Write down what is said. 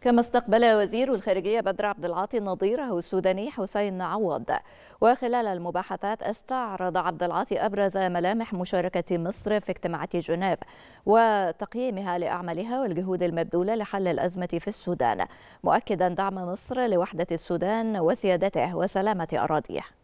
كما استقبل وزير الخارجية بدر عبد العاطي نظيره السوداني حسين عوض وخلال المباحثات استعرض عبد العاطي أبرز ملامح مشاركة مصر في اجتماعات جنيف وتقييمها لأعمالها والجهود المبذولة لحل الأزمة في السودان مؤكدا دعم مصر لوحدة السودان وسيادته وسلامة أراضيه